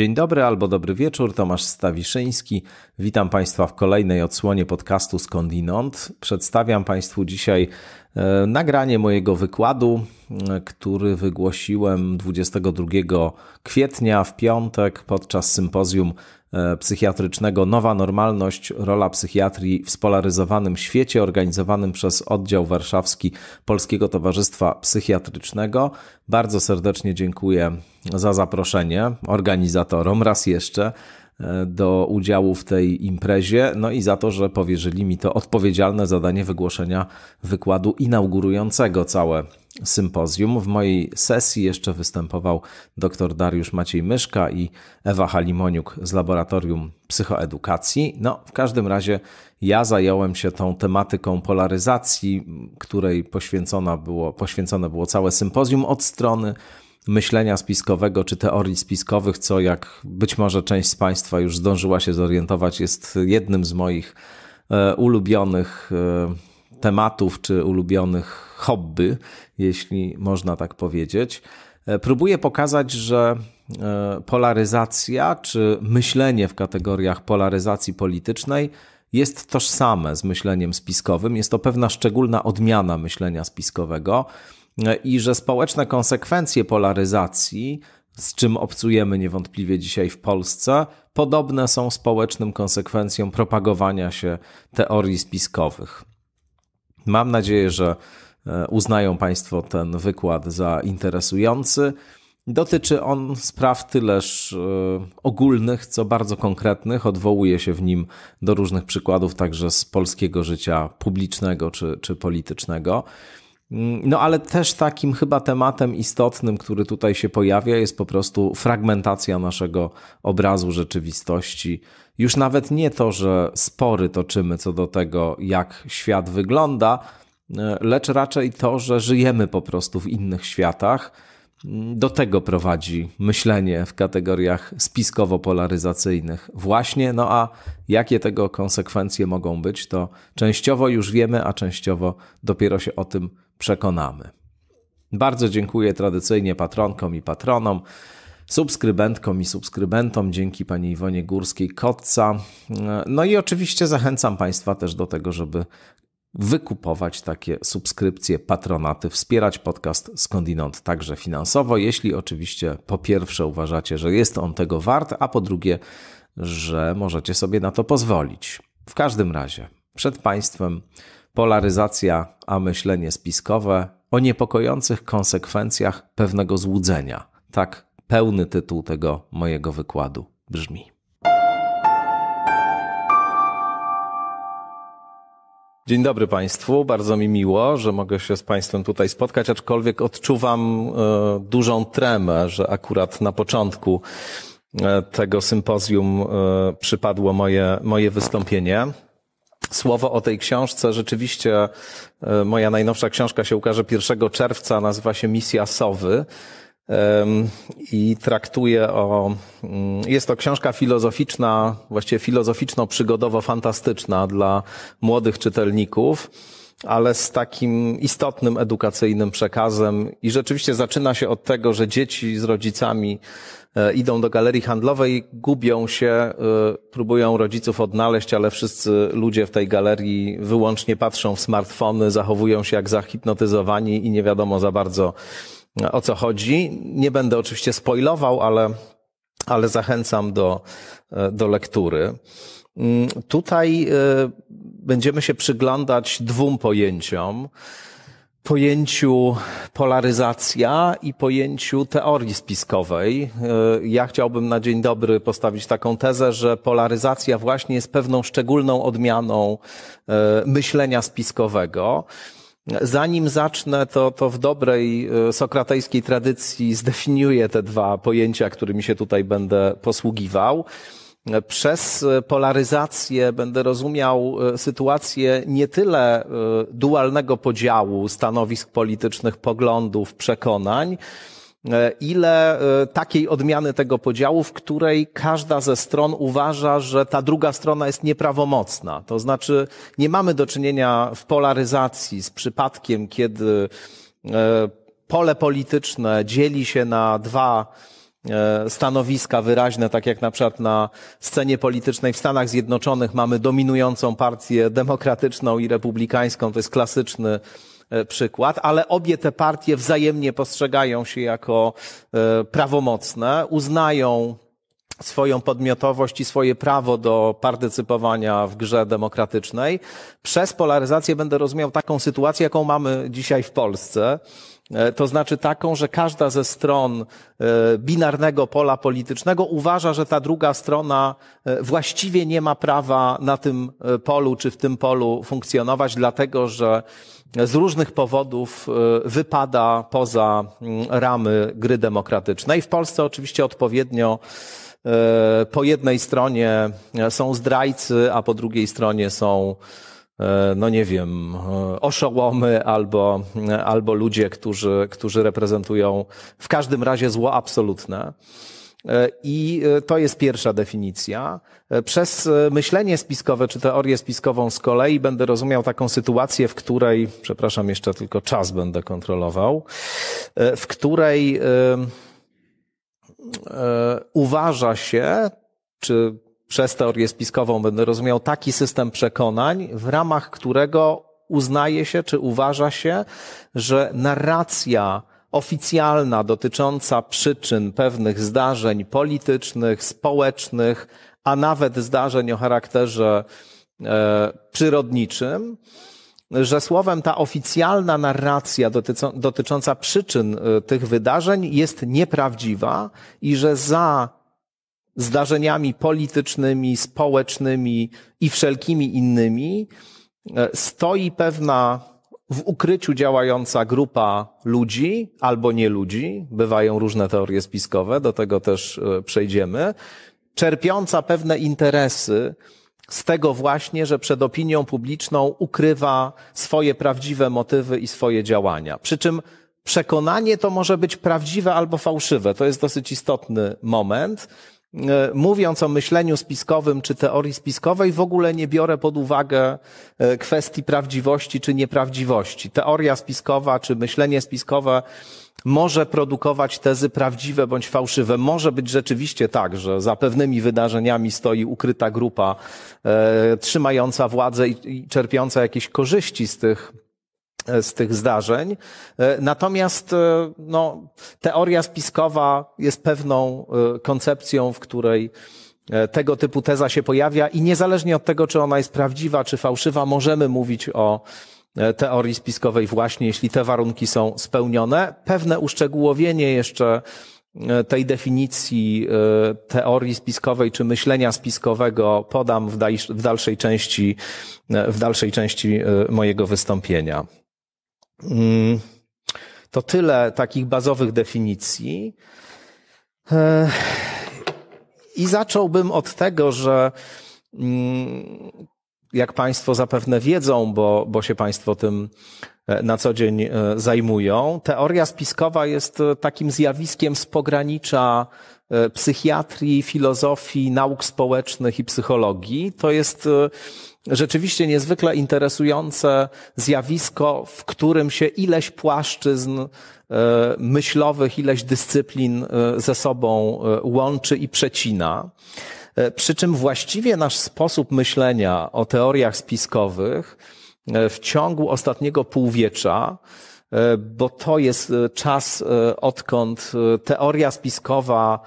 Dzień dobry albo dobry wieczór, Tomasz Stawiszyński. Witam Państwa w kolejnej odsłonie podcastu Skądinąd. Przedstawiam Państwu dzisiaj e, nagranie mojego wykładu, e, który wygłosiłem 22 kwietnia w piątek podczas sympozjum e, psychiatrycznego Nowa Normalność rola psychiatrii w spolaryzowanym świecie organizowanym przez oddział warszawski Polskiego Towarzystwa Psychiatrycznego. Bardzo serdecznie dziękuję za zaproszenie organizatorom raz jeszcze e, do udziału w tej imprezie, no i za to, że powierzyli mi to odpowiedzialne zadanie wygłoszenia wykładu inaugurującego całe sympozjum. W mojej sesji jeszcze występował dr Dariusz Maciej Myszka i Ewa Halimoniuk z Laboratorium Psychoedukacji. No, w każdym razie ja zająłem się tą tematyką polaryzacji, której poświęcona było, poświęcone było całe sympozjum od strony myślenia spiskowego czy teorii spiskowych, co jak być może część z Państwa już zdążyła się zorientować, jest jednym z moich e, ulubionych e, tematów czy ulubionych hobby, jeśli można tak powiedzieć. E, próbuję pokazać, że polaryzacja czy myślenie w kategoriach polaryzacji politycznej jest tożsame z myśleniem spiskowym. Jest to pewna szczególna odmiana myślenia spiskowego i że społeczne konsekwencje polaryzacji, z czym obcujemy niewątpliwie dzisiaj w Polsce, podobne są społecznym konsekwencjom propagowania się teorii spiskowych. Mam nadzieję, że e, uznają Państwo ten wykład za interesujący. Dotyczy on spraw tyleż e, ogólnych, co bardzo konkretnych. Odwołuje się w nim do różnych przykładów, także z polskiego życia publicznego czy, czy politycznego. Mm, no ale też takim chyba tematem istotnym, który tutaj się pojawia, jest po prostu fragmentacja naszego obrazu rzeczywistości. Już nawet nie to, że spory toczymy co do tego, jak świat wygląda, e, lecz raczej to, że żyjemy po prostu w innych światach do tego prowadzi myślenie w kategoriach spiskowo-polaryzacyjnych. Właśnie, no a jakie tego konsekwencje mogą być, to częściowo już wiemy, a częściowo dopiero się o tym przekonamy. Bardzo dziękuję tradycyjnie patronkom i patronom subskrybentkom i subskrybentom, dzięki pani Iwonie Górskiej-Kotca. No i oczywiście zachęcam Państwa też do tego, żeby wykupować takie subskrypcje, patronaty, wspierać podcast skądinąd także finansowo, jeśli oczywiście po pierwsze uważacie, że jest on tego wart, a po drugie, że możecie sobie na to pozwolić. W każdym razie, przed Państwem polaryzacja, a myślenie spiskowe o niepokojących konsekwencjach pewnego złudzenia. Tak pełny tytuł tego mojego wykładu brzmi. Dzień dobry Państwu. Bardzo mi miło, że mogę się z Państwem tutaj spotkać, aczkolwiek odczuwam e, dużą tremę, że akurat na początku e, tego sympozjum e, przypadło moje, moje wystąpienie. Słowo o tej książce. Rzeczywiście moja najnowsza książka się ukaże 1 czerwca, nazywa się Misja Sowy i traktuje o. Mm, jest to książka filozoficzna, właściwie filozoficzno-przygodowo-fantastyczna dla młodych czytelników, ale z takim istotnym edukacyjnym przekazem. I rzeczywiście zaczyna się od tego, że dzieci z rodzicami e, idą do galerii handlowej, gubią się, e, próbują rodziców odnaleźć, ale wszyscy ludzie w tej galerii wyłącznie patrzą w smartfony, zachowują się jak zahipnotyzowani i nie wiadomo za bardzo, o co chodzi. Nie będę oczywiście spoilował, ale, ale zachęcam do, e, do lektury. Mm, tutaj e, będziemy się przyglądać dwóm pojęciom. Pojęciu polaryzacja i pojęciu teorii spiskowej. E, ja chciałbym na dzień dobry postawić taką tezę, że polaryzacja właśnie jest pewną szczególną odmianą myślenia spiskowego. Zanim zacznę, to, to w dobrej e, sokratejskiej tradycji zdefiniuję te dwa pojęcia, którymi się tutaj będę posługiwał. Przez e, polaryzację będę rozumiał e, sytuację nie tyle dualnego podziału stanowisk politycznych, poglądów, przekonań, E, ile e, takiej odmiany tego podziału, w której każda ze stron uważa, że ta druga strona jest nieprawomocna. To znaczy nie mamy do czynienia w polaryzacji z przypadkiem, kiedy e, pole polityczne dzieli się na dwa stanowiska wyraźne, tak jak na przykład na scenie politycznej w Stanach Zjednoczonych mamy dominującą partię demokratyczną i republikańską, to jest klasyczny E, przykład, ale obie te partie wzajemnie postrzegają się jako e, prawomocne, uznają swoją podmiotowość i swoje prawo do partycypowania w grze demokratycznej. Przez polaryzację będę rozumiał taką sytuację, jaką mamy dzisiaj w Polsce. E, to znaczy taką, że każda ze stron binarnego pola politycznego uważa, że ta druga strona właściwie nie ma prawa na tym polu czy w tym polu funkcjonować, dlatego że z różnych powodów e, wypada poza ramy gry demokratycznej. W Polsce oczywiście odpowiednio e, po jednej stronie są zdrajcy, a po drugiej stronie są e, no nie wiem, oszołomy albo, albo ludzie, którzy, którzy reprezentują w każdym razie zło absolutne. E, I e, to jest pierwsza definicja. E, przez myślenie spiskowe czy teorię spiskową z kolei będę rozumiał taką sytuację, w której, przepraszam, jeszcze tylko czas będę kontrolował, w której uważa się, czy przez teorię spiskową będę rozumiał taki system przekonań, w ramach którego uznaje się czy uważa się, że narracja oficjalna dotycząca przyczyn pewnych zdarzeń politycznych, społecznych, a nawet zdarzeń o charakterze e, przyrodniczym, że słowem ta oficjalna narracja dotyco, dotycząca przyczyn e, tych wydarzeń jest nieprawdziwa i że za zdarzeniami politycznymi, społecznymi i wszelkimi innymi e, stoi pewna w ukryciu działająca grupa ludzi albo nie ludzi, bywają różne teorie spiskowe, do tego też e, przejdziemy, czerpiąca pewne interesy z tego właśnie, że przed opinią publiczną ukrywa swoje prawdziwe motywy i swoje działania. Przy czym przekonanie to może być prawdziwe albo fałszywe. To jest dosyć istotny moment. E, mówiąc o myśleniu spiskowym czy teorii spiskowej, w ogóle nie biorę pod uwagę e, kwestii prawdziwości czy nieprawdziwości. Teoria spiskowa czy myślenie spiskowe może produkować tezy prawdziwe bądź fałszywe. Może być rzeczywiście tak, że za pewnymi wydarzeniami stoi ukryta grupa e, trzymająca władzę i, i czerpiąca jakieś korzyści z tych E, z tych zdarzeń. E, natomiast e, no, teoria spiskowa jest pewną koncepcją, w której tego typu teza się pojawia i niezależnie od tego, czy ona jest prawdziwa czy fałszywa, możemy mówić o teorii spiskowej właśnie, jeśli te warunki są spełnione. Pewne uszczegółowienie jeszcze tej definicji teorii spiskowej czy myślenia spiskowego podam w dalszej części, w dalszej części mojego wystąpienia. Mm, to tyle takich bazowych definicji. Eh, I zacząłbym od tego, że mm, jak Państwo zapewne wiedzą, bo, bo się Państwo tym e, na co dzień e, zajmują, teoria spiskowa jest e, takim zjawiskiem z pogranicza psychiatrii, filozofii, nauk społecznych i psychologii. To jest rzeczywiście niezwykle interesujące zjawisko, w którym się ileś płaszczyzn e, myślowych, ileś dyscyplin e, ze sobą e, łączy i przecina. Przy czym właściwie nasz sposób myślenia o teoriach spiskowych w ciągu ostatniego półwiecza E, bo to jest e, czas, e, odkąd teoria spiskowa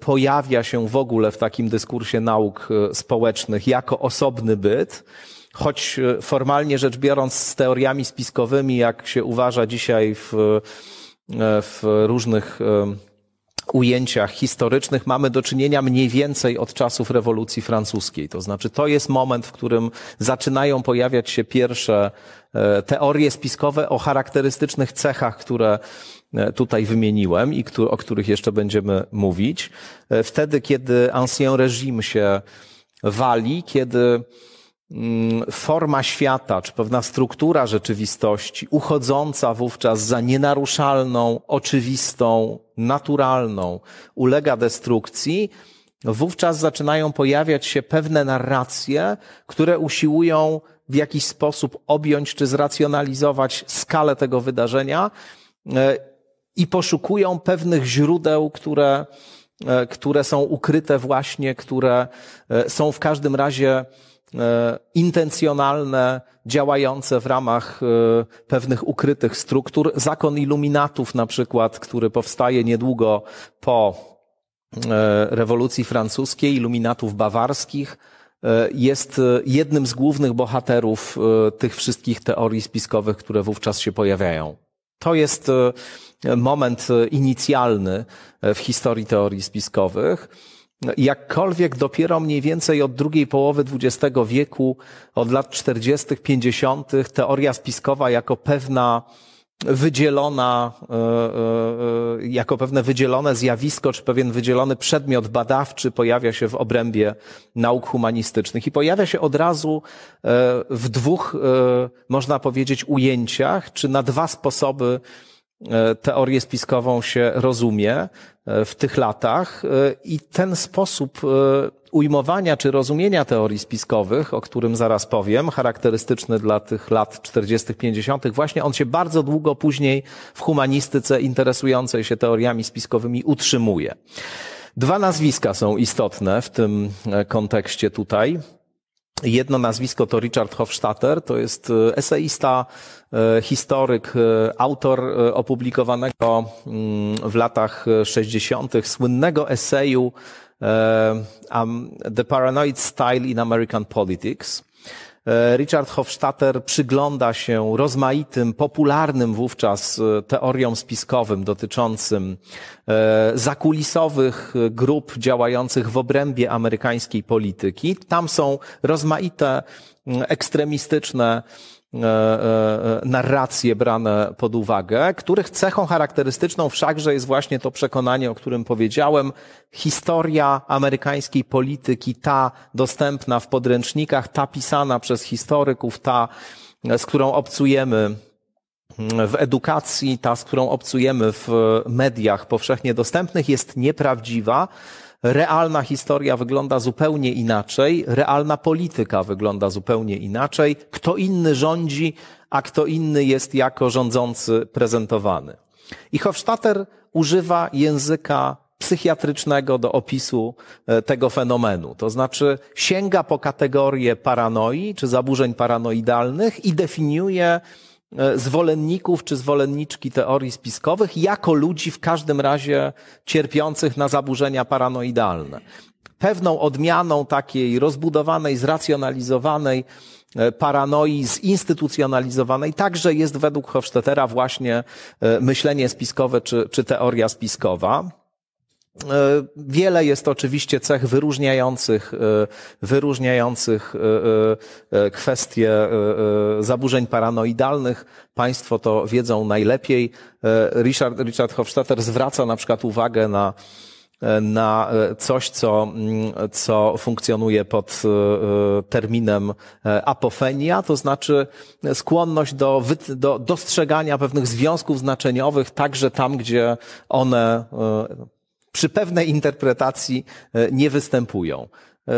pojawia się w ogóle w takim dyskursie nauk społecznych jako osobny byt choć formalnie rzecz biorąc z teoriami spiskowymi, jak się uważa dzisiaj w, w różnych ujęciach historycznych mamy do czynienia mniej więcej od czasów rewolucji francuskiej. To znaczy to jest moment, w którym zaczynają pojawiać się pierwsze e, teorie spiskowe o charakterystycznych cechach, które e, tutaj wymieniłem i o których jeszcze będziemy mówić. E, wtedy, kiedy ancien reżim się wali, kiedy Mm, forma świata, czy pewna struktura rzeczywistości, uchodząca wówczas za nienaruszalną, oczywistą, naturalną, ulega destrukcji, wówczas zaczynają pojawiać się pewne narracje, które usiłują w jakiś sposób objąć czy zracjonalizować skalę tego wydarzenia e, i poszukują pewnych źródeł, które, e, które są ukryte właśnie, które e, są w każdym razie E, intencjonalne, działające w ramach e, pewnych ukrytych struktur. Zakon iluminatów na przykład, który powstaje niedługo po e, rewolucji francuskiej, iluminatów bawarskich, jest jednym z głównych bohaterów tych wszystkich teorii spiskowych, które wówczas się pojawiają. To jest moment inicjalny w historii teorii spiskowych. No, jakkolwiek dopiero mniej więcej od drugiej połowy XX wieku, od lat 40., 50., teoria spiskowa jako pewna wydzielona, e, e, e, jako pewne wydzielone zjawisko, czy pewien wydzielony przedmiot badawczy pojawia się w obrębie nauk humanistycznych i pojawia się od razu w dwóch, można powiedzieć, ujęciach, czy na dwa sposoby E, teorię spiskową się rozumie e, w tych latach e, i ten sposób ujmowania czy rozumienia teorii spiskowych, o którym zaraz powiem, charakterystyczny dla tych lat 40-50, właśnie on się bardzo długo później w humanistyce interesującej się teoriami spiskowymi utrzymuje. Dwa nazwiska są istotne w tym kontekście tutaj. Jedno nazwisko to Richard Hofstadter, to jest eseista E, historyk, e, autor e, opublikowanego mm, w latach 60. słynnego eseju um, The Paranoid Style in American Politics. Richard Hofstadter przygląda się rozmaitym, popularnym wówczas teoriom spiskowym dotyczącym zakulisowych grup działających w obrębie amerykańskiej polityki. Tam są rozmaite mm, ekstremistyczne E, e, e, narracje brane pod uwagę, których cechą charakterystyczną wszakże jest właśnie to przekonanie, o którym powiedziałem. Historia amerykańskiej polityki, ta dostępna w podręcznikach, ta pisana przez historyków, ta, z którą obcujemy w edukacji, ta, z którą obcujemy w mediach powszechnie dostępnych, jest nieprawdziwa realna historia wygląda zupełnie inaczej, realna polityka wygląda zupełnie inaczej, kto inny rządzi, a kto inny jest jako rządzący prezentowany. I Hofstadter używa języka psychiatrycznego do opisu e, tego fenomenu. To znaczy sięga po kategorię paranoi czy zaburzeń paranoidalnych i definiuje E, zwolenników czy zwolenniczki teorii spiskowych jako ludzi w każdym razie cierpiących na zaburzenia paranoidalne. Pewną odmianą takiej rozbudowanej, zracjonalizowanej e, paranoi zinstytucjonalizowanej także jest według Hofstettera właśnie e, myślenie spiskowe czy, czy teoria spiskowa. E, wiele jest oczywiście cech wyróżniających, e, wyróżniających e, kwestie zaburzeń paranoidalnych. Państwo to wiedzą najlepiej. Richard, Richard Hofstadter zwraca na przykład uwagę na, na coś, co, mm, co funkcjonuje pod terminem apofenia, to znaczy skłonność do, do dostrzegania pewnych związków znaczeniowych także tam, gdzie one przy pewnej interpretacji e, nie występują. E,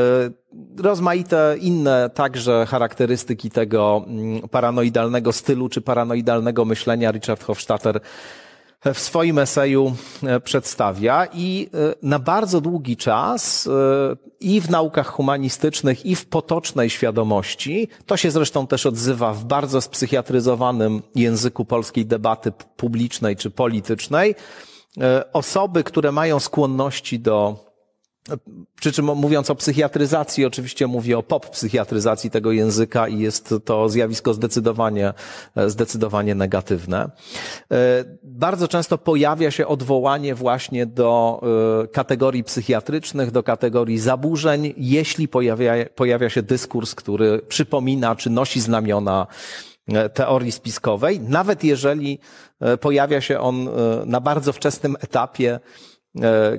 rozmaite inne także charakterystyki tego mm, paranoidalnego stylu czy paranoidalnego myślenia Richard Hofstadter e, w swoim eseju przedstawia i na bardzo długi czas i w naukach humanistycznych, i w potocznej świadomości, to się zresztą też odzywa w bardzo spsychiatryzowanym języku polskiej debaty publicznej czy politycznej, E, osoby, które mają skłonności do przy czym mówiąc o psychiatryzacji, oczywiście mówię o pop psychiatryzacji tego języka i jest to zjawisko zdecydowanie, e, zdecydowanie negatywne. E, bardzo często pojawia się odwołanie właśnie do kategorii psychiatrycznych, do kategorii zaburzeń, jeśli pojawia, pojawia się dyskurs, który przypomina czy nosi znamiona E, teorii spiskowej, nawet jeżeli e, pojawia się on e, na bardzo wczesnym etapie,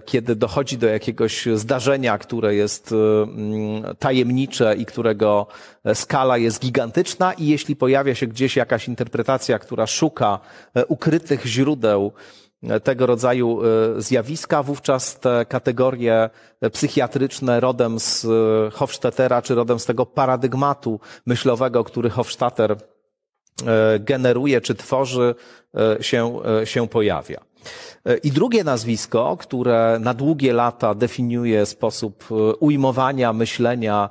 kiedy dochodzi do jakiegoś zdarzenia, które jest mm, tajemnicze i którego skala jest gigantyczna, i jeśli pojawia się gdzieś jakaś interpretacja, która szuka ukrytych źródeł tego rodzaju zjawiska, wówczas te kategorie psychiatryczne rodem z Hofstadtera, czy rodem z tego paradygmatu myślowego, który Hofstetter E, generuje czy tworzy, e, się, e, się pojawia. I drugie nazwisko, które na długie lata definiuje sposób ujmowania, myślenia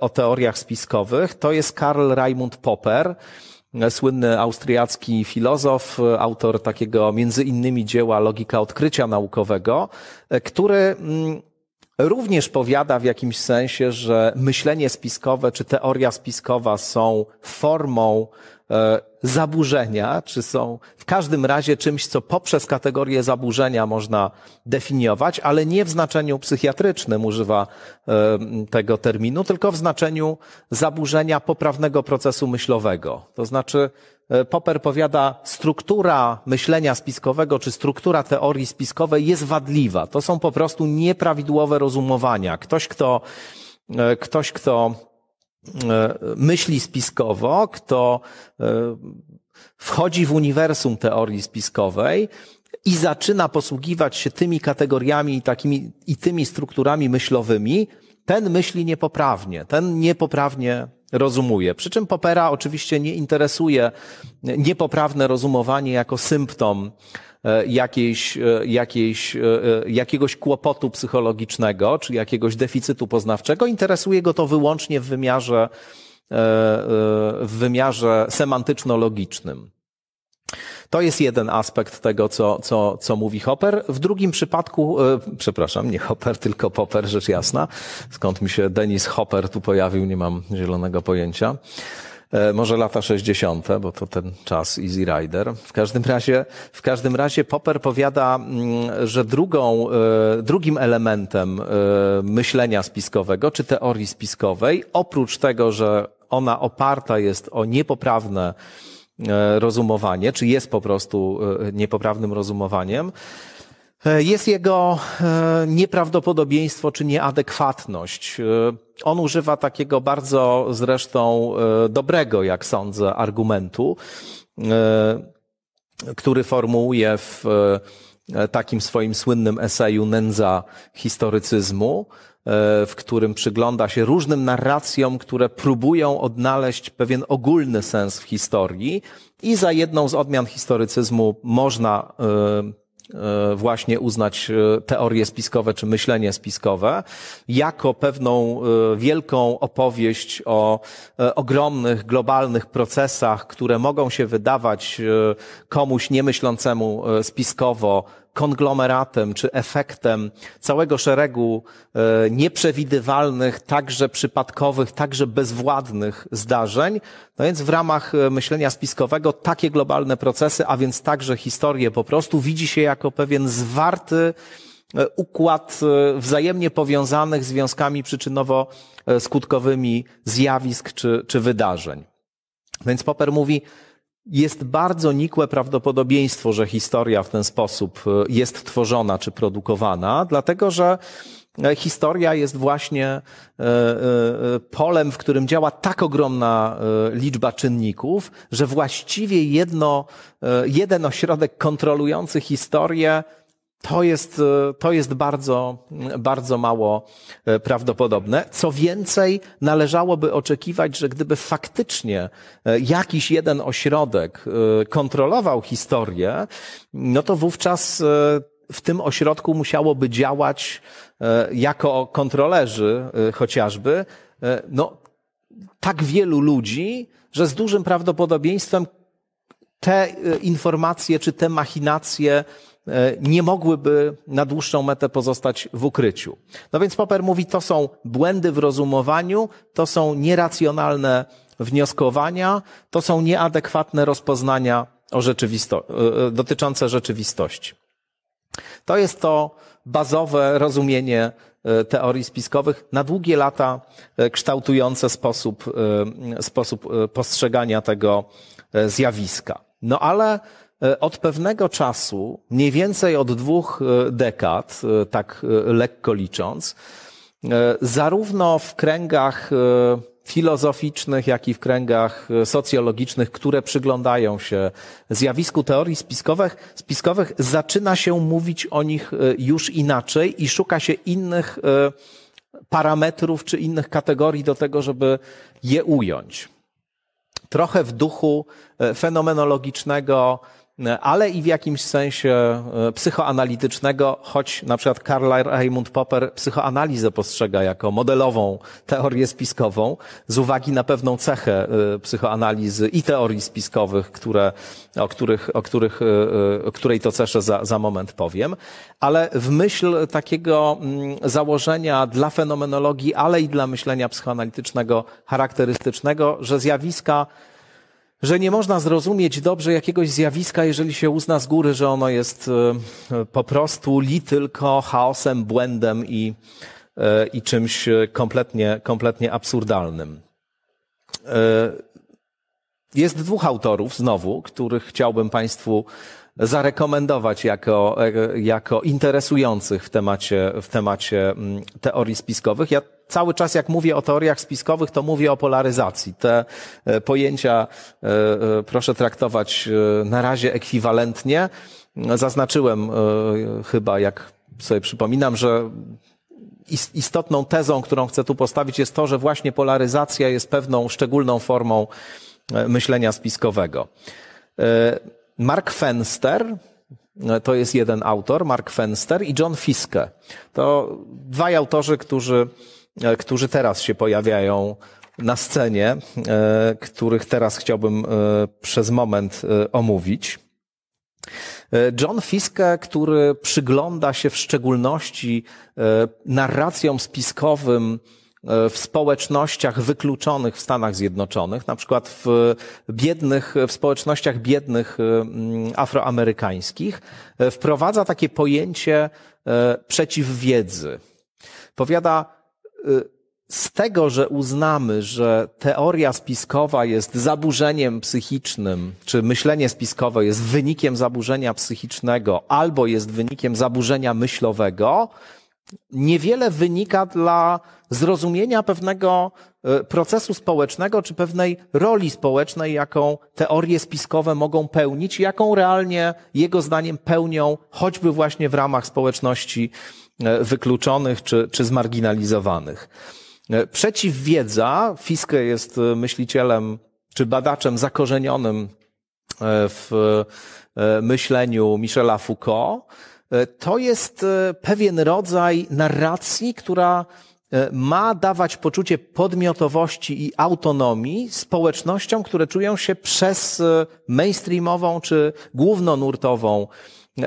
o teoriach spiskowych, to jest Karl Raimund Popper, słynny austriacki filozof, autor takiego między innymi dzieła Logika Odkrycia Naukowego, który mm, również powiada w jakimś sensie, że myślenie spiskowe czy teoria spiskowa są formą E, zaburzenia, czy są w każdym razie czymś, co poprzez kategorię zaburzenia można definiować, ale nie w znaczeniu psychiatrycznym używa e, tego terminu, tylko w znaczeniu zaburzenia poprawnego procesu myślowego. To znaczy, e, Popper powiada, struktura myślenia spiskowego czy struktura teorii spiskowej jest wadliwa. To są po prostu nieprawidłowe rozumowania. Ktoś, kto, ktoś, kto E, myśli spiskowo, kto e, wchodzi w uniwersum teorii spiskowej i zaczyna posługiwać się tymi kategoriami i, takimi, i tymi strukturami myślowymi, ten myśli niepoprawnie, ten niepoprawnie rozumuje. Przy czym Popera oczywiście nie interesuje niepoprawne rozumowanie jako symptom E, jakiejś, e, jakiejś, e, jakiegoś kłopotu psychologicznego czy jakiegoś deficytu poznawczego. Interesuje go to wyłącznie w wymiarze, w wymiarze semantyczno-logicznym. To jest jeden aspekt tego, co, co, co mówi Hopper. W drugim przypadku, przepraszam, nie Hopper, tylko Popper, rzecz jasna. Skąd mi się Denis Hopper tu pojawił, nie mam zielonego pojęcia. E, może lata 60., bo to ten czas Easy Rider. W każdym razie, w każdym razie Popper powiada, mm, że drugą, e, drugim elementem e, myślenia spiskowego czy teorii spiskowej, oprócz tego, że ona oparta jest o niepoprawne rozumowanie, czy jest po prostu niepoprawnym rozumowaniem, E, jest jego e, nieprawdopodobieństwo czy nieadekwatność. E, on używa takiego bardzo zresztą dobrego, jak sądzę, argumentu, który formułuje w takim swoim słynnym eseju Nędza historycyzmu, w którym przygląda się różnym narracjom, które próbują odnaleźć pewien ogólny sens w historii i za jedną z odmian historycyzmu można E, właśnie uznać e, teorie spiskowe czy myślenie spiskowe jako pewną e, wielką opowieść o ogromnych, globalnych procesach, które mogą się wydawać komuś niemyślącemu spiskowo konglomeratem czy efektem całego szeregu e, nieprzewidywalnych, także przypadkowych, także bezwładnych zdarzeń. No więc w ramach e, myślenia spiskowego takie globalne procesy, a więc także historię po prostu widzi się jako pewien zwarty e, układ wzajemnie powiązanych związkami przyczynowo-skutkowymi zjawisk czy, czy wydarzeń. Więc Popper mówi, jest bardzo nikłe prawdopodobieństwo, że historia w ten sposób e, jest tworzona czy produkowana, dlatego że e, historia jest właśnie e, polem, w którym działa tak ogromna liczba czynników, że właściwie jedno, jeden ośrodek kontrolujący historię to jest, e, to jest bardzo, bardzo mało e, prawdopodobne. Co więcej, należałoby oczekiwać, że gdyby faktycznie e, jakiś jeden ośrodek kontrolował historię, no to wówczas w tym ośrodku musiałoby działać jako kontrolerzy chociażby, no, tak wielu ludzi, że z dużym prawdopodobieństwem te informacje czy te machinacje E, nie mogłyby na dłuższą metę pozostać w ukryciu. No więc Popper mówi, to są błędy w rozumowaniu, to są nieracjonalne wnioskowania, to są nieadekwatne rozpoznania o rzeczywisto e, e, dotyczące rzeczywistości. To jest to bazowe rozumienie teorii spiskowych na długie lata kształtujące sposób, sposób postrzegania tego zjawiska. No ale E, od pewnego czasu, mniej więcej od dwóch e, dekad, e, tak lekko licząc, zarówno w kręgach filozoficznych, jak i w kręgach socjologicznych, które przyglądają się zjawisku teorii spiskowych, spiskowych, zaczyna się mówić o nich już inaczej i szuka się innych parametrów czy innych kategorii do tego, żeby je ująć. Trochę w duchu fenomenologicznego ale i w jakimś sensie e, psychoanalitycznego, choć na przykład Karl Raymond Popper psychoanalizę postrzega jako modelową teorię spiskową z uwagi na pewną cechę e, psychoanalizy i teorii spiskowych, które, o, których, o, których, e, o której to ceszę za, za moment powiem, ale w myśl takiego mm, założenia dla fenomenologii, ale i dla myślenia psychoanalitycznego charakterystycznego, że zjawiska że nie można zrozumieć dobrze jakiegoś zjawiska, jeżeli się uzna z góry, że ono jest e, po prostu li tylko chaosem, błędem i, e, i czymś e, kompletnie, kompletnie absurdalnym. Jest dwóch autorów, znowu, których chciałbym Państwu zarekomendować jako, jako interesujących w temacie, w temacie mm, teorii spiskowych. Ja cały czas, jak mówię o teoriach spiskowych, to mówię o polaryzacji. Te e, pojęcia e, e, proszę traktować na razie ekwiwalentnie. Zaznaczyłem chyba, jak sobie przypominam, że istotną tezą, którą chcę tu postawić, jest to, że właśnie polaryzacja jest pewną szczególną formą myślenia spiskowego. Mark Fenster, e, to jest jeden autor, Mark Fenster i John Fiske. To dwaj autorzy, którzy, e, którzy teraz się pojawiają na scenie, e, których teraz chciałbym przez moment omówić. John Fiske, który przygląda się w szczególności narracjom spiskowym E, w społecznościach wykluczonych w Stanach Zjednoczonych, na przykład w biednych, w społecznościach biednych e, mm, afroamerykańskich, e, wprowadza takie pojęcie przeciwwiedzy. Powiada, z tego, że uznamy, że teoria spiskowa jest zaburzeniem psychicznym, czy myślenie spiskowe jest wynikiem zaburzenia psychicznego albo jest wynikiem zaburzenia myślowego, niewiele wynika dla zrozumienia pewnego e, procesu społecznego czy pewnej roli społecznej, jaką teorie spiskowe mogą pełnić, jaką realnie jego zdaniem pełnią choćby właśnie w ramach społeczności e, wykluczonych czy, czy zmarginalizowanych. E, przeciwwiedza, Fiske jest myślicielem czy badaczem zakorzenionym w myśleniu Michela Foucault, E, to jest e, pewien rodzaj narracji, która e, ma dawać poczucie podmiotowości i autonomii społecznościom, które czują się przez mainstreamową czy głównonurtową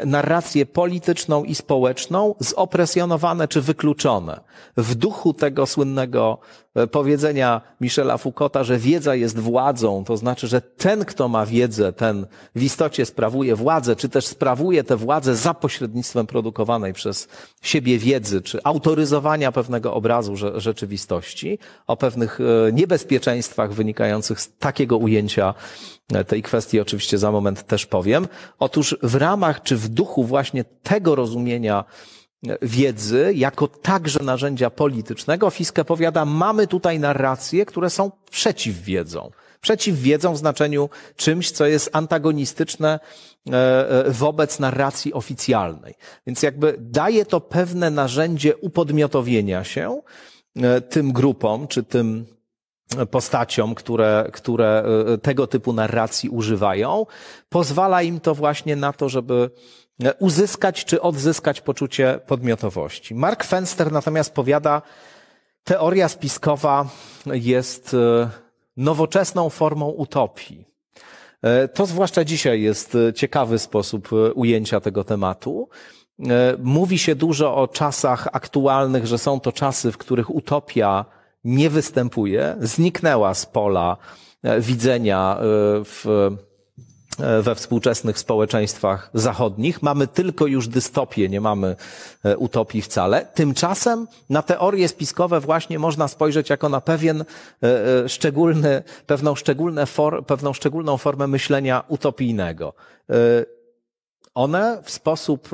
narrację polityczną i społeczną zopresjonowane czy wykluczone. W duchu tego słynnego e, powiedzenia Michela Foucaulta, że wiedza jest władzą, to znaczy, że ten, kto ma wiedzę, ten w istocie sprawuje władzę, czy też sprawuje tę władzę za pośrednictwem produkowanej przez siebie wiedzy, czy autoryzowania pewnego obrazu rzeczywistości, o pewnych e, niebezpieczeństwach wynikających z takiego ujęcia E, tej kwestii oczywiście za moment też powiem. Otóż w ramach czy w duchu właśnie tego rozumienia e, wiedzy jako także narzędzia politycznego Fiske powiada, mamy tutaj narracje, które są przeciwwiedzą. Przeciwwiedzą w znaczeniu czymś, co jest antagonistyczne e, wobec narracji oficjalnej. Więc jakby daje to pewne narzędzie upodmiotowienia się tym grupom czy tym postaciom, które, które y, tego typu narracji używają. Pozwala im to właśnie na to, żeby e, uzyskać czy odzyskać poczucie podmiotowości. Mark Fenster natomiast powiada, teoria spiskowa jest e, nowoczesną formą utopii. E, to zwłaszcza dzisiaj jest ciekawy sposób ujęcia tego tematu. Mówi się dużo o czasach aktualnych, że są to czasy, w których utopia nie występuje, zniknęła z pola e, widzenia e, w, e, we współczesnych społeczeństwach zachodnich. Mamy tylko już dystopię, nie mamy utopii wcale. Tymczasem na teorie spiskowe właśnie można spojrzeć jako na pewien szczególny, pewną, szczególne for, pewną szczególną formę myślenia utopijnego. One w sposób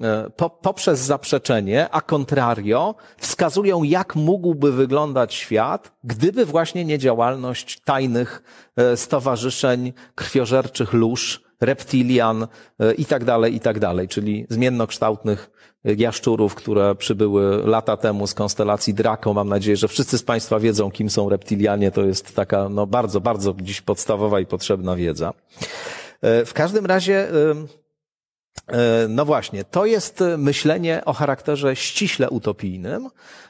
E, po, poprzez zaprzeczenie, a contrario, wskazują, jak mógłby wyglądać świat, gdyby właśnie nie działalność tajnych e, stowarzyszeń krwiożerczych lóż, reptilian e, i tak dalej, i tak dalej, czyli zmiennokształtnych jaszczurów, które przybyły lata temu z konstelacji Draco. Mam nadzieję, że wszyscy z Państwa wiedzą, kim są reptilianie. To jest taka no, bardzo, bardzo dziś podstawowa i potrzebna wiedza. W każdym razie E, no właśnie, to jest e, myślenie o charakterze ściśle utopijnym,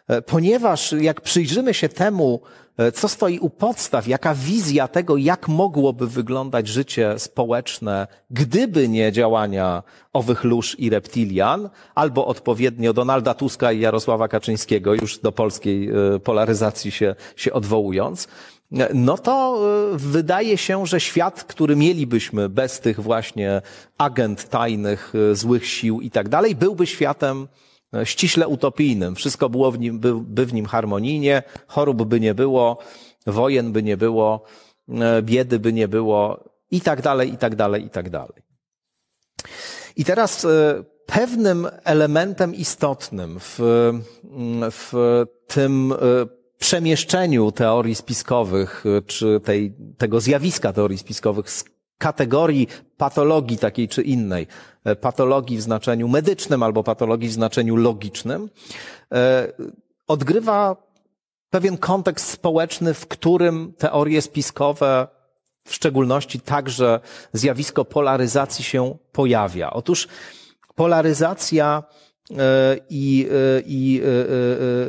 e, ponieważ jak przyjrzymy się temu, co stoi u podstaw, jaka wizja tego, jak mogłoby wyglądać życie społeczne, gdyby nie działania owych lóż i reptilian, albo odpowiednio Donalda Tuska i Jarosława Kaczyńskiego, już do polskiej polaryzacji się, się odwołując, no to y, wydaje się, że świat, który mielibyśmy bez tych właśnie agent tajnych, y, złych sił i tak dalej, byłby światem y, ściśle utopijnym. Wszystko było w nim, by, by w nim harmonijnie, chorób by nie było, wojen by nie było, biedy by nie było i tak dalej, i tak dalej, i tak dalej. I teraz pewnym elementem istotnym w, w tym przemieszczeniu teorii spiskowych, y, czy tej, tego zjawiska teorii spiskowych z kategorii patologii takiej czy innej, e, patologii w znaczeniu medycznym albo patologii w znaczeniu logicznym, e, odgrywa pewien kontekst społeczny, w którym teorie spiskowe, w szczególności także zjawisko polaryzacji się pojawia. Otóż polaryzacja E, i, e, i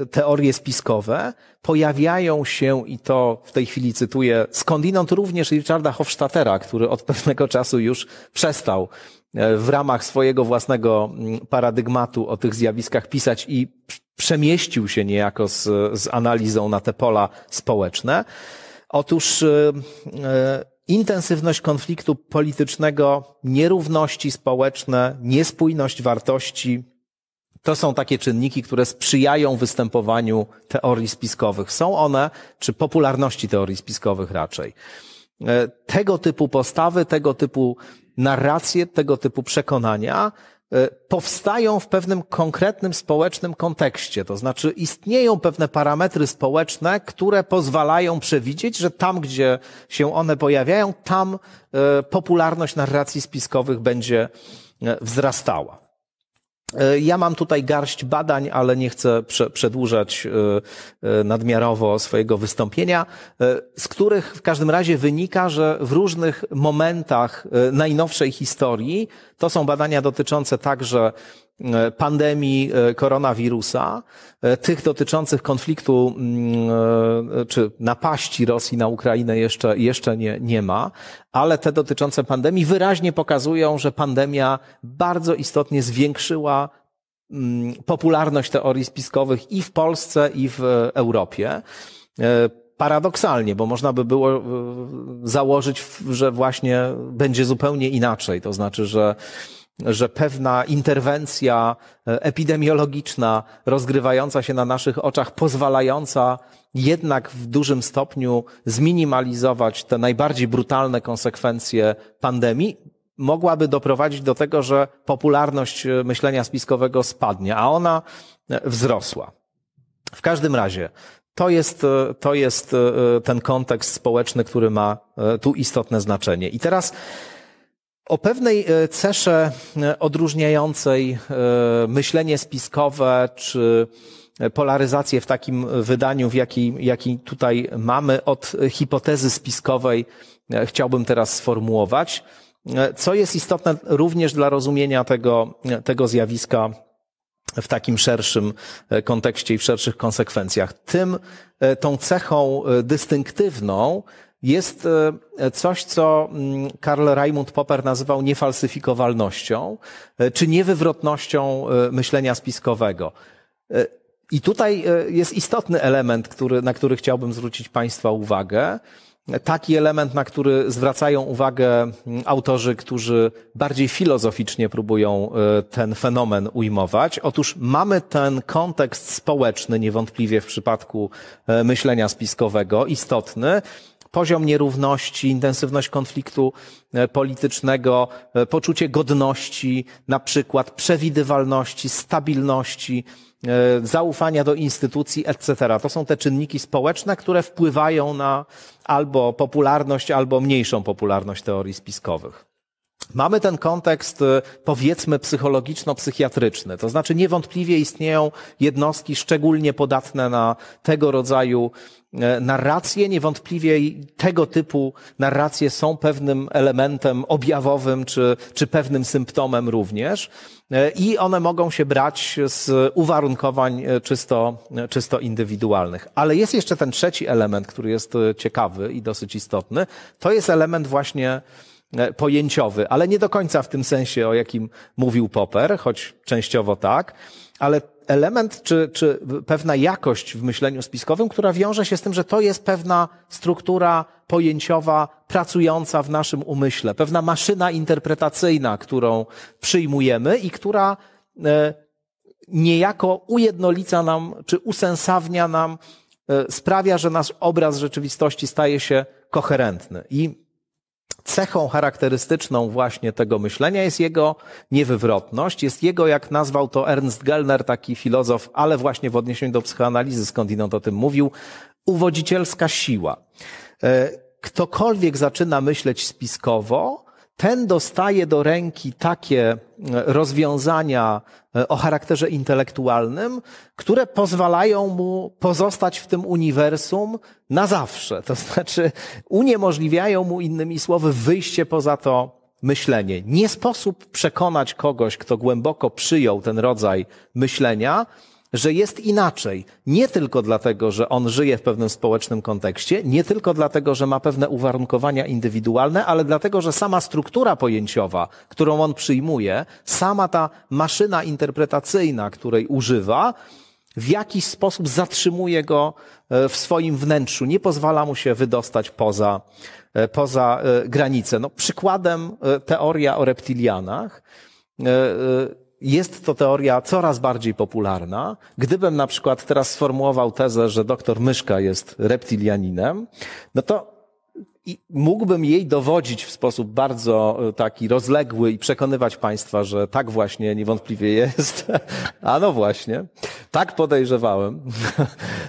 e, teorie spiskowe pojawiają się, i to w tej chwili cytuję, skądinąd również Richarda Hofstadtera, który od pewnego czasu już przestał w ramach swojego własnego mm, paradygmatu o tych zjawiskach pisać i przemieścił się niejako z, z analizą na te pola społeczne. Otóż intensywność konfliktu politycznego, nierówności społeczne, niespójność wartości, to są takie czynniki, które sprzyjają występowaniu teorii spiskowych. Są one, czy popularności teorii spiskowych raczej. E, tego typu postawy, tego typu narracje, tego typu przekonania e, powstają w pewnym konkretnym społecznym kontekście. To znaczy istnieją pewne parametry społeczne, które pozwalają przewidzieć, że tam, gdzie się one pojawiają, tam e, popularność narracji spiskowych będzie wzrastała. E, ja mam tutaj garść badań, ale nie chcę przedłużać e, e, nadmiarowo swojego wystąpienia, z których w każdym razie wynika, że w różnych momentach najnowszej historii, to są badania dotyczące także E, pandemii e, koronawirusa, e, tych dotyczących konfliktu mm, czy napaści Rosji na Ukrainę jeszcze, jeszcze nie, nie ma, ale te dotyczące pandemii wyraźnie pokazują, że pandemia bardzo istotnie zwiększyła mm, popularność teorii spiskowych i w Polsce, i w Europie paradoksalnie, bo można by było założyć, że właśnie będzie zupełnie inaczej. To znaczy, że że pewna interwencja e, epidemiologiczna rozgrywająca się na naszych oczach, pozwalająca jednak w dużym stopniu zminimalizować te najbardziej brutalne konsekwencje pandemii, mogłaby doprowadzić do tego, że popularność e, myślenia spiskowego spadnie, a ona e, wzrosła. W każdym razie to jest, to jest ten kontekst społeczny, który ma tu istotne znaczenie. I teraz o pewnej e, cesze e, odróżniającej e, myślenie spiskowe czy polaryzację w takim wydaniu, w jaki, jaki tutaj mamy, od hipotezy spiskowej chciałbym teraz sformułować, co jest istotne również dla rozumienia tego, tego zjawiska w takim szerszym kontekście i w szerszych konsekwencjach. Tym, tą cechą dystynktywną jest e, coś, co mm, Karl Raimund Popper nazywał niefalsyfikowalnością, e, czy niewywrotnością e, myślenia spiskowego. I tutaj jest istotny element, który, na który chciałbym zwrócić Państwa uwagę. Taki element, na który zwracają uwagę mm, autorzy, którzy bardziej filozoficznie próbują ten fenomen ujmować. Otóż mamy ten kontekst społeczny niewątpliwie w przypadku myślenia spiskowego istotny, poziom nierówności, intensywność konfliktu e, politycznego, e, poczucie godności, na przykład przewidywalności, stabilności, e, zaufania do instytucji, etc. To są te czynniki społeczne, które wpływają na albo popularność, albo mniejszą popularność teorii spiskowych. Mamy ten kontekst, powiedzmy, psychologiczno-psychiatryczny. To znaczy, niewątpliwie istnieją jednostki szczególnie podatne na tego rodzaju E, narracje, niewątpliwie tego typu narracje są pewnym elementem objawowym czy, czy pewnym symptomem również e, i one mogą się brać z uwarunkowań e, czysto, czysto indywidualnych. Ale jest jeszcze ten trzeci element, który jest ciekawy i dosyć istotny. To jest element właśnie pojęciowy, ale nie do końca w tym sensie, o jakim mówił Popper, choć częściowo tak, ale element czy, czy pewna jakość w myśleniu spiskowym, która wiąże się z tym, że to jest pewna struktura pojęciowa pracująca w naszym umyśle, pewna maszyna interpretacyjna, którą przyjmujemy i która e, niejako ujednolica nam czy usensawnia nam, e, sprawia, że nasz obraz rzeczywistości staje się koherentny. I cechą charakterystyczną właśnie tego myślenia jest jego niewywrotność, jest jego, jak nazwał to Ernst Gellner, taki filozof, ale właśnie w odniesieniu do psychoanalizy, skądinąd o tym mówił, uwodzicielska siła. E, ktokolwiek zaczyna myśleć spiskowo, ten dostaje do ręki takie e, rozwiązania e, o charakterze intelektualnym, które pozwalają mu pozostać w tym uniwersum na zawsze. To znaczy, uniemożliwiają mu innymi słowy wyjście poza to myślenie. Nie sposób przekonać kogoś, kto głęboko przyjął ten rodzaj myślenia, że jest inaczej. Nie tylko dlatego, że on żyje w pewnym społecznym kontekście, nie tylko dlatego, że ma pewne uwarunkowania indywidualne, ale dlatego, że sama struktura pojęciowa, którą on przyjmuje, sama ta maszyna interpretacyjna, której używa, w jakiś sposób zatrzymuje go e, w swoim wnętrzu, nie pozwala mu się wydostać poza, e, poza e, granicę. No, przykładem teoria o reptilianach jest to teoria coraz bardziej popularna. Gdybym na przykład teraz sformułował tezę, że doktor Myszka jest reptilianinem, no to i mógłbym jej dowodzić w sposób bardzo e, taki rozległy i przekonywać państwa, że tak właśnie niewątpliwie jest. A no właśnie, tak podejrzewałem.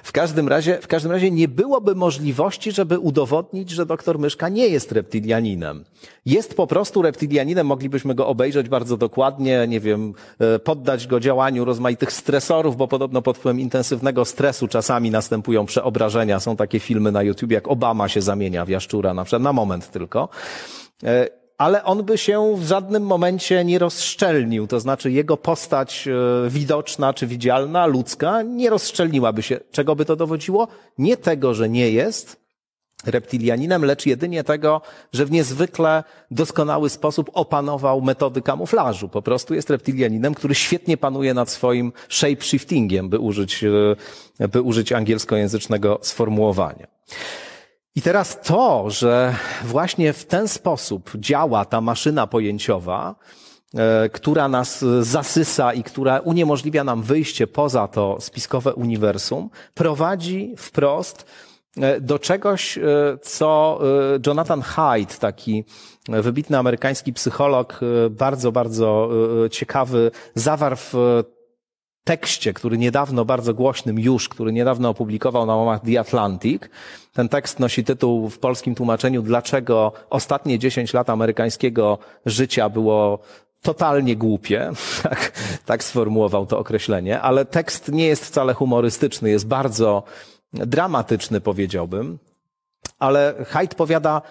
W każdym razie, w każdym razie nie byłoby możliwości, żeby udowodnić, że doktor Myszka nie jest reptilianinem. Jest po prostu reptilianinem, moglibyśmy go obejrzeć bardzo dokładnie, nie wiem, e, poddać go działaniu rozmaitych stresorów, bo podobno pod wpływem intensywnego stresu czasami następują przeobrażenia. Są takie filmy na YouTube, jak Obama się zamienia w jaszczur na przykład na moment tylko e, ale on by się w żadnym momencie nie rozszczelnił. To znaczy jego postać e, widoczna czy widzialna, ludzka, nie rozszczelniłaby się. Czego by to dowodziło? Nie tego, że nie jest reptilianinem, lecz jedynie tego, że w niezwykle doskonały sposób opanował metody kamuflażu. Po prostu jest reptilianinem, który świetnie panuje nad swoim shape-shiftingiem, by użyć, e, by użyć angielskojęzycznego sformułowania. I teraz to, że właśnie w ten sposób działa ta maszyna pojęciowa, e, która nas zasysa i która uniemożliwia nam wyjście poza to spiskowe uniwersum, prowadzi wprost e, do czegoś, e, co Jonathan Haidt, taki wybitny amerykański psycholog, bardzo, bardzo ciekawy, zawarł w tekście, który niedawno bardzo głośnym już, który niedawno opublikował na łamach The Atlantic. Ten tekst nosi tytuł w polskim tłumaczeniu Dlaczego ostatnie 10 lat amerykańskiego życia było totalnie głupie, tak, tak sformułował to określenie, ale tekst nie jest wcale humorystyczny, jest bardzo dramatyczny powiedziałbym. Ale Hyde powiada,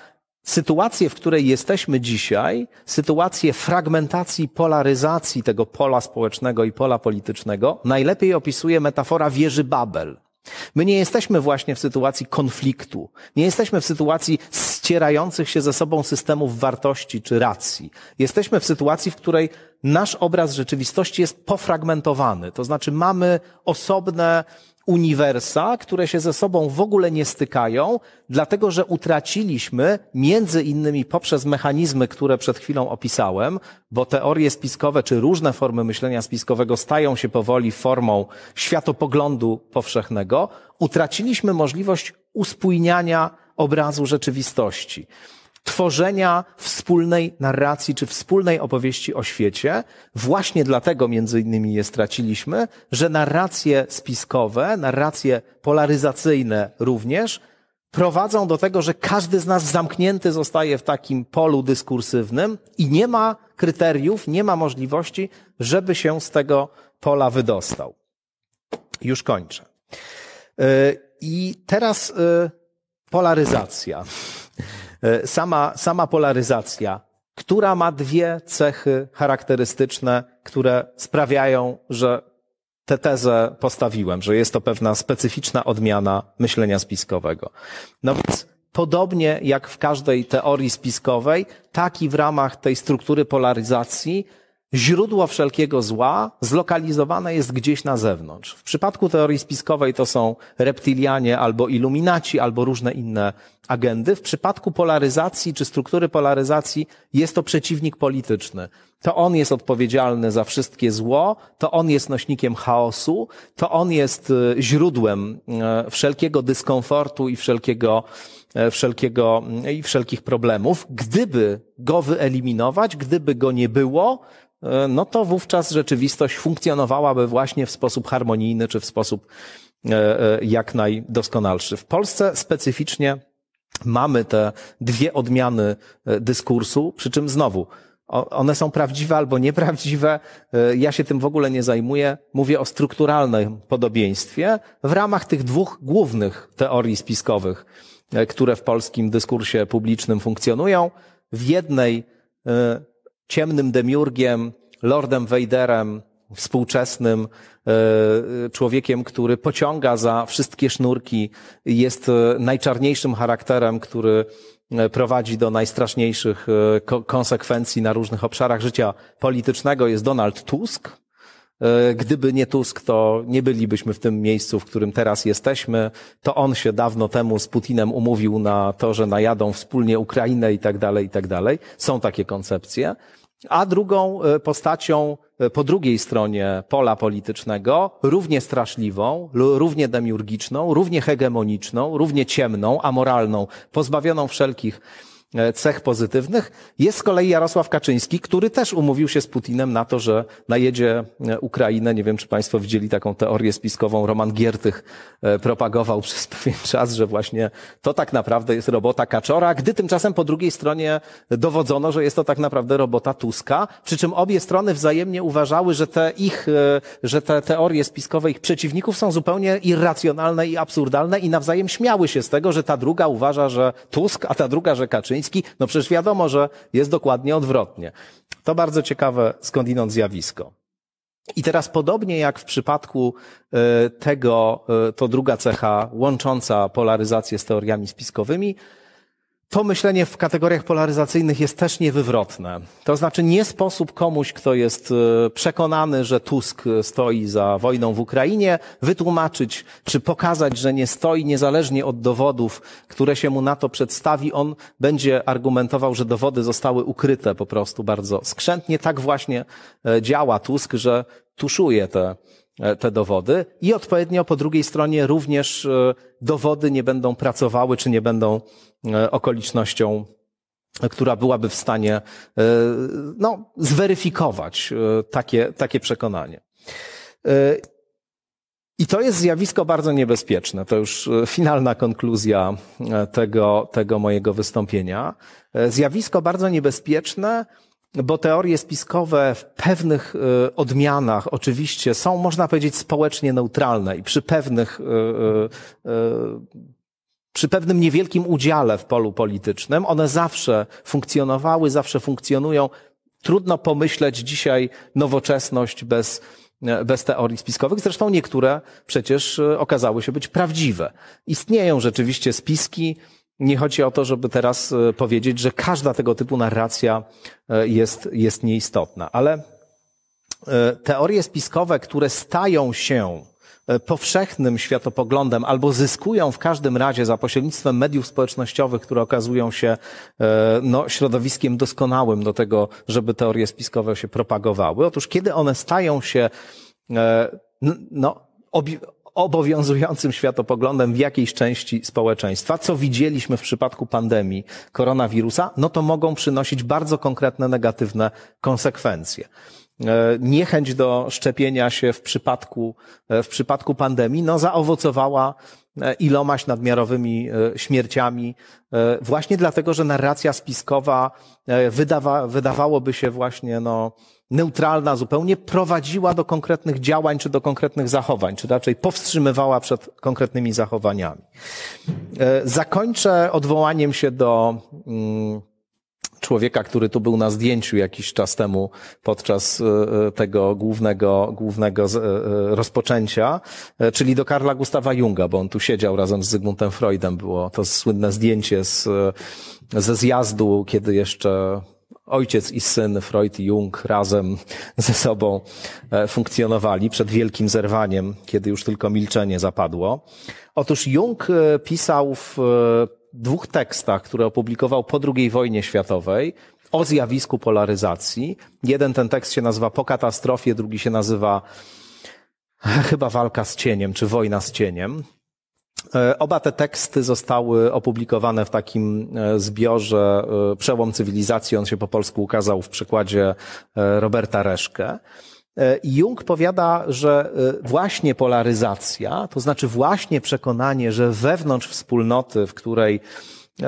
sytuację, w której jesteśmy dzisiaj, sytuację fragmentacji, polaryzacji tego pola społecznego i pola politycznego, najlepiej opisuje metafora wieży Babel. My nie jesteśmy właśnie w sytuacji konfliktu, nie jesteśmy w sytuacji ścierających się ze sobą systemów wartości czy racji. Jesteśmy w sytuacji, w której nasz obraz rzeczywistości jest pofragmentowany, to znaczy mamy osobne uniwersa, które się ze sobą w ogóle nie stykają, dlatego że utraciliśmy, między innymi poprzez mechanizmy, które przed chwilą opisałem, bo teorie spiskowe czy różne formy myślenia spiskowego stają się powoli formą światopoglądu powszechnego, utraciliśmy możliwość uspójniania obrazu rzeczywistości tworzenia wspólnej narracji czy wspólnej opowieści o świecie. Właśnie dlatego między innymi je straciliśmy, że narracje spiskowe, narracje polaryzacyjne również prowadzą do tego, że każdy z nas zamknięty zostaje w takim polu dyskursywnym i nie ma kryteriów, nie ma możliwości, żeby się z tego pola wydostał. Już kończę. Y, I teraz y, polaryzacja. E, sama, sama polaryzacja, która ma dwie cechy charakterystyczne, które sprawiają, że tę tezę postawiłem, że jest to pewna specyficzna odmiana myślenia spiskowego. No więc podobnie jak w każdej teorii spiskowej, tak i w ramach tej struktury polaryzacji źródło wszelkiego zła zlokalizowane jest gdzieś na zewnątrz. W przypadku teorii spiskowej to są reptilianie albo iluminaci, albo różne inne agendy. W przypadku polaryzacji czy struktury polaryzacji jest to przeciwnik polityczny. To on jest odpowiedzialny za wszystkie zło, to on jest nośnikiem chaosu, to on jest e, źródłem e, wszelkiego dyskomfortu i wszelkiego, e, wszelkiego, mm, i wszelkich problemów. Gdyby go wyeliminować, gdyby go nie było, no to wówczas rzeczywistość funkcjonowałaby właśnie w sposób harmonijny czy w sposób jak najdoskonalszy. W Polsce specyficznie mamy te dwie odmiany dyskursu, przy czym znowu one są prawdziwe albo nieprawdziwe. E, ja się tym w ogóle nie zajmuję. Mówię o strukturalnym podobieństwie w ramach tych dwóch głównych teorii spiskowych, e, które w polskim dyskursie publicznym funkcjonują. W jednej e, ciemnym demiurgiem, Lordem Weiderem, współczesnym człowiekiem, który pociąga za wszystkie sznurki, jest najczarniejszym charakterem, który E, prowadzi do najstraszniejszych e, konsekwencji na różnych obszarach życia politycznego jest Donald Tusk. E, gdyby nie Tusk, to nie bylibyśmy w tym miejscu, w którym teraz jesteśmy. To on się dawno temu z Putinem umówił na to, że najadą wspólnie Ukrainę i tak dalej, i tak dalej. Są takie koncepcje a drugą e, postacią e, po drugiej stronie pola politycznego, równie straszliwą, równie demiurgiczną, równie hegemoniczną, równie ciemną, amoralną, pozbawioną wszelkich E, cech pozytywnych jest z kolei Jarosław Kaczyński, który też umówił się z Putinem na to, że najedzie e, Ukrainę. Nie wiem, czy Państwo widzieli taką teorię spiskową. Roman Giertych e, propagował przez pewien czas, że właśnie to tak naprawdę jest robota Kaczora, gdy tymczasem po drugiej stronie dowodzono, że jest to tak naprawdę robota Tuska, przy czym obie strony wzajemnie uważały, że te ich, że te teorie spiskowe ich przeciwników są zupełnie irracjonalne i absurdalne i nawzajem śmiały się z tego, że ta druga uważa, że Tusk, a ta druga, że Kaczyński no przecież wiadomo, że jest dokładnie odwrotnie. To bardzo ciekawe skądinąd zjawisko. I teraz podobnie jak w przypadku e, tego, e, to druga cecha łącząca polaryzację z teoriami spiskowymi, to myślenie w kategoriach polaryzacyjnych jest też niewywrotne. To znaczy nie sposób komuś, kto jest e, przekonany, że Tusk stoi za wojną w Ukrainie, wytłumaczyć czy pokazać, że nie stoi, niezależnie od dowodów, które się mu na to przedstawi. On będzie argumentował, że dowody zostały ukryte po prostu bardzo skrzętnie. Tak właśnie e, działa Tusk, że tuszuje te E, te dowody i odpowiednio po drugiej stronie również e, dowody nie będą pracowały, czy nie będą e, okolicznością, która byłaby w stanie no, zweryfikować takie, takie przekonanie. I to jest zjawisko bardzo niebezpieczne. To już finalna konkluzja tego, tego mojego wystąpienia. Zjawisko bardzo niebezpieczne, bo teorie spiskowe w pewnych y, odmianach oczywiście są, można powiedzieć, społecznie neutralne i przy pewnych, y, y, przy pewnym niewielkim udziale w polu politycznym one zawsze funkcjonowały, zawsze funkcjonują. Trudno pomyśleć dzisiaj nowoczesność bez, bez teorii spiskowych. Zresztą niektóre przecież okazały się być prawdziwe. Istnieją rzeczywiście spiski, nie chodzi o to, żeby teraz e, powiedzieć, że każda tego typu narracja e, jest, jest nieistotna, ale e, teorie spiskowe, które stają się powszechnym światopoglądem albo zyskują w każdym razie za pośrednictwem mediów społecznościowych, które okazują się no, środowiskiem doskonałym do tego, żeby teorie spiskowe się propagowały. Otóż kiedy one stają się no, obowiązującym światopoglądem w jakiejś części społeczeństwa, co widzieliśmy w przypadku pandemii koronawirusa, no to mogą przynosić bardzo konkretne negatywne konsekwencje e, niechęć do szczepienia się w przypadku, e, w przypadku pandemii, no zaowocowała e, ilomaś nadmiarowymi śmierciami, właśnie dlatego, że narracja spiskowa wydawa, wydawałoby się właśnie, no, neutralna zupełnie, prowadziła do konkretnych działań czy do konkretnych zachowań, czy raczej powstrzymywała przed konkretnymi zachowaniami. E, zakończę odwołaniem się do mm, człowieka, który tu był na zdjęciu jakiś czas temu podczas e, e, tego głównego, głównego rozpoczęcia, czyli do Karla Gustawa Junga, bo on tu siedział razem z Zygmuntem Freudem. Było to słynne zdjęcie z, ze zjazdu, kiedy jeszcze ojciec i syn Freud i Jung razem ze sobą e, funkcjonowali przed wielkim zerwaniem, kiedy już tylko milczenie zapadło. Otóż Jung e, pisał w e, dwóch tekstach, które opublikował po II wojnie światowej, o zjawisku polaryzacji. Jeden ten tekst się nazywa Po katastrofie, drugi się nazywa chyba walka z cieniem, czy wojna z cieniem. E, oba te teksty zostały opublikowane w takim e, zbiorze e, Przełom cywilizacji. On się po polsku ukazał w przykładzie Roberta Reszke. Jung powiada, że właśnie polaryzacja, to znaczy właśnie przekonanie, że wewnątrz wspólnoty, w której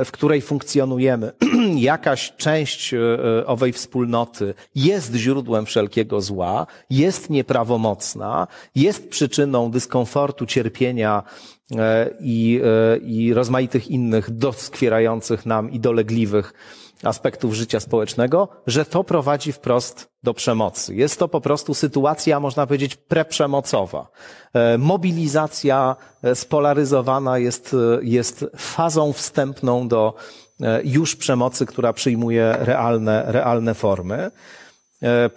w której funkcjonujemy, jakaś część e, e, owej wspólnoty jest źródłem wszelkiego zła, jest nieprawomocna, jest przyczyną dyskomfortu, cierpienia e, i, i rozmaitych innych doskwierających nam i dolegliwych aspektów życia społecznego, że to prowadzi wprost do przemocy. Jest to po prostu sytuacja, można powiedzieć, preprzemocowa. E, mobilizacja e, spolaryzowana jest, e, jest fazą wstępną do już przemocy, która przyjmuje realne, realne formy.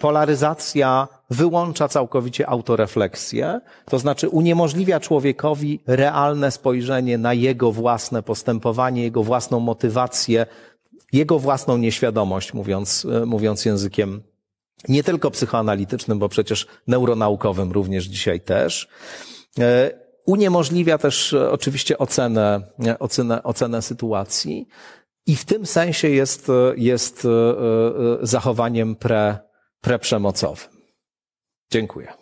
Polaryzacja wyłącza całkowicie autorefleksję, to znaczy uniemożliwia człowiekowi realne spojrzenie na jego własne postępowanie, jego własną motywację, jego własną nieświadomość, mówiąc, e, mówiąc językiem nie tylko psychoanalitycznym, bo przecież neuronaukowym również dzisiaj też. E, uniemożliwia też e, oczywiście ocenę, ocenę, ocenę sytuacji i w tym sensie jest, jest zachowaniem pre, preprzemocowym. Dziękuję.